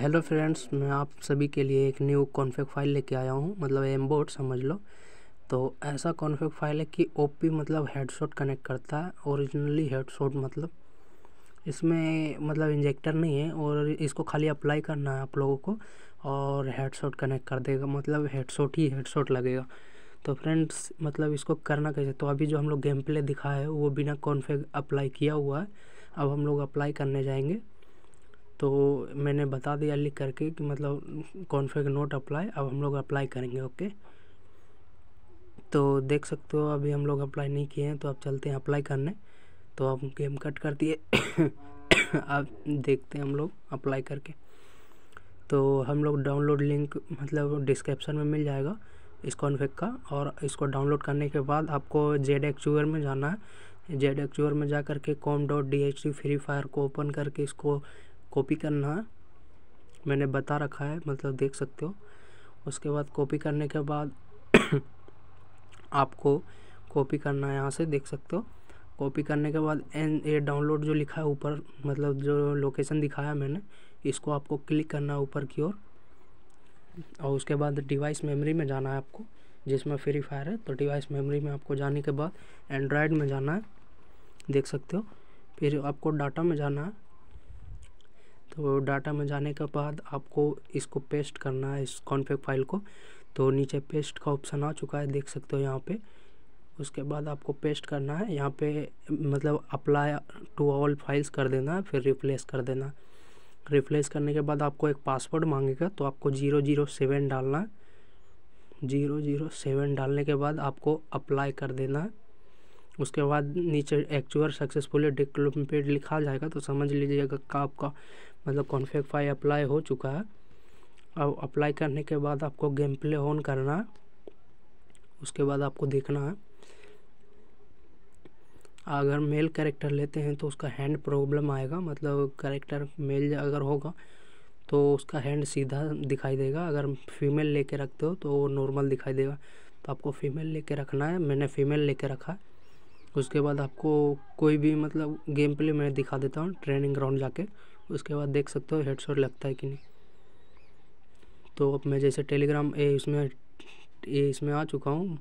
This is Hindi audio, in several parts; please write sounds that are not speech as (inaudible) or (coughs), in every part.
हेलो फ्रेंड्स मैं आप सभी के लिए एक न्यू कॉन्फ़िग फाइल लेके आया हूँ मतलब बोर्ड समझ लो तो ऐसा कॉन्फ़िग फाइल है कि ओपी मतलब हेडशॉट कनेक्ट करता है ओरिजिनली हेडशॉट मतलब इसमें मतलब इंजेक्टर नहीं है और इसको खाली अप्लाई करना है आप लोगों को और हेडशॉट कनेक्ट कर देगा मतलब हेडशॉट ही हेडशॉट लगेगा तो फ्रेंड्स मतलब इसको करना कैसे तो अभी जो हम लोग गेम प्ले दिखा है वो बिना कॉन्फ़िग अप्लाई किया हुआ है अब हम लोग अप्लाई करने जाएंगे तो मैंने बता दिया लिख करके कि मतलब कॉन्फ्रेंस नोट अप्लाई अब हम लोग अप्लाई करेंगे ओके तो देख सकते हो अभी हम लोग अप्लाई नहीं किए हैं तो अब चलते हैं अप्लाई करने तो अब गेम कट कर दिए (coughs) अब देखते हैं हम लोग अप्लाई करके तो हम लोग डाउनलोड लिंक मतलब डिस्क्रिप्शन में मिल जाएगा इस कॉन्फिक का और इसको डाउनलोड करने के बाद आपको जेड एक्चूअर में जाना है जेड एक्चूअर में जा करके com dot D H T free fire को ओपन करके इसको कॉपी करना है मैंने बता रखा है मतलब देख सकते हो उसके बाद कॉपी करने के बाद (coughs) आपको कॉपी करना है यहाँ से देख सकते हो कॉपी करने के बाद एन ए डाउनलोड जो लिखा है ऊपर मतलब जो लोकेशन दिखाया मैंने इसको आपको क्लिक करना है ऊपर की ओर और, उसके बाद डिवाइस मेमोरी में जाना है आपको जिसमें फ्री फायर है तो डिवाइस मेमोरी में आपको जाने के बाद एंड्रॉयड में जाना है देख सकते हो फिर आपको डाटा में जाना है तो डाटा में जाने के बाद आपको इसको पेस्ट करना है इस कॉन्फेक्ट फाइल को तो नीचे पेस्ट का ऑप्शन आ चुका है देख सकते हो यहाँ पे उसके बाद आपको पेस्ट करना है यहाँ पे मतलब अप्लाई टू ऑल फाइल्स कर देना है फिर रिप्लेस कर देना रिप्लेस करने के बाद आपको एक पासवर्ड मांगेगा तो आपको ज़ीरो ज़ीरो सेवन डालना है ज़ीरो ज़ीरो सेवन डालने के बाद आपको अप्लाई कर देना है उसके बाद नीचे एक्चुअल सक्सेसफुली डिक्लोपेड लिखा जाएगा तो समझ लीजिएगा का आपका मतलब कॉन्फेक्ट फाइल अप्लाई हो चुका है अब अप्लाई करने के बाद आपको गेम प्ले ऑन करना है उसके बाद आपको देखना है अगर मेल करेक्टर लेते हैं तो उसका हैंड प्रॉब्लम आएगा मतलब करेक्टर मेल अगर होगा तो उसका हैंड सीधा दिखाई देगा अगर फीमेल लेके रखते हो तो वो नॉर्मल दिखाई देगा तो आपको फीमेल लेके रखना है मैंने फीमेल लेके रखा है उसके बाद आपको कोई भी मतलब गेम प्ले मैं दिखा देता हूँ ट्रेनिंग ग्राउंड जाके उसके बाद देख सकते हो शॉट लगता है कि नहीं तो अब मैं जैसे टेलीग्राम ए इसमें ए इसमें आ चुका हूँ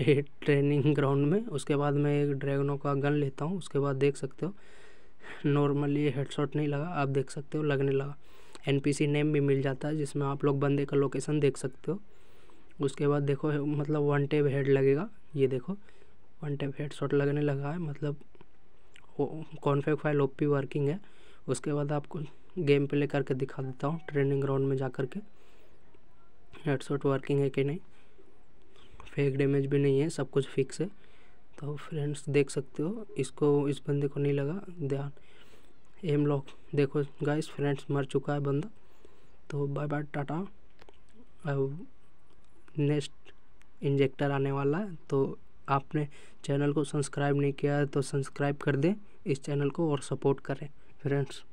ए ट्रेनिंग ग्राउंड में उसके बाद मैं एक ड्रैगनों का गन लेता हूँ उसके बाद देख सकते हो नॉर्मली ये शॉट नहीं लगा आप देख सकते हो लगने लगा सी नेम भी मिल जाता है जिसमें आप लोग बंदे का लोकेशन देख सकते हो उसके बाद देखो मतलब वन टेब हेड लगेगा ये देखो वन टाइम हेड शॉट लगने लगा है मतलब कॉन्फेक्ट फाइल ओपी वर्किंग है उसके बाद आपको गेम प्ले करके दिखा देता हूँ ट्रेनिंग ग्राउंड में जा कर के हेड शॉट वर्किंग है कि नहीं फेक डैमेज भी नहीं है सब कुछ फिक्स है तो फ्रेंड्स देख सकते हो इसको इस बंदे को नहीं लगा ध्यान एम लॉक देखो गाइस फ्रेंड्स मर चुका है बंदा तो बाय बाय टाटा अब नेक्स्ट इंजेक्टर आने वाला है तो आपने चैनल को सब्सक्राइब नहीं किया है तो सब्सक्राइब कर दें इस चैनल को और सपोर्ट करें फ्रेंड्स